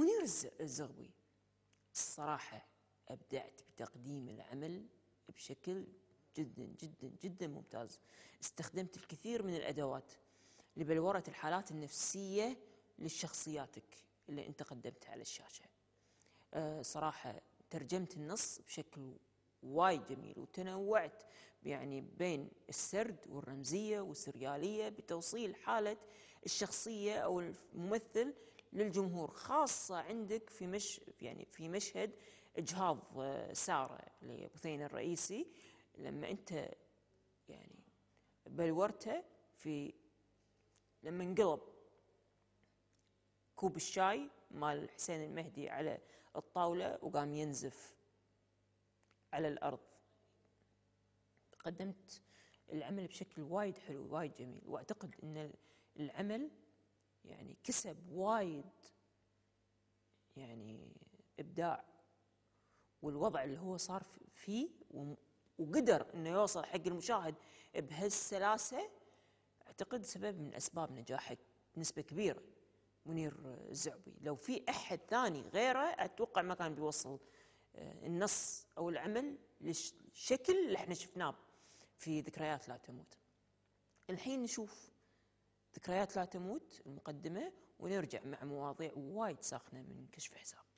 منير الزغوي الصراحة أبدعت بتقديم العمل بشكل جدا جدا جدا ممتاز استخدمت الكثير من الأدوات لبلورة الحالات النفسية لشخصياتك اللي أنت قدمتها على الشاشة أه، صراحة ترجمت النص بشكل وايد جميل وتنوعت يعني بين السرد والرمزية والسريالية بتوصيل حالة الشخصية أو الممثل للجمهور خاصة عندك في مش يعني في مشهد إجهاض آه، سارة لبثينة الرئيسي لما أنت يعني بلورته في لما انقلب كوب الشاي مال حسين المهدي على الطاولة وقام ينزف على الأرض قدمت العمل بشكل وايد حلو وايد جميل وأعتقد أن العمل يعني كسب وايد يعني إبداع والوضع اللي هو صار فيه وقدر انه يوصل حق المشاهد بهالسلاسه اعتقد سبب من اسباب نجاحه بنسبه كبيره منير الزعبي لو في احد ثاني غيره اتوقع ما كان بيوصل آه، النص أو العمل للشكل اللي احنا شفناه في ذكريات لا تموت الحين نشوف ذكريات لا تموت المقدمة ونرجع مع مواضيع وايد ساخنة من كشف حساب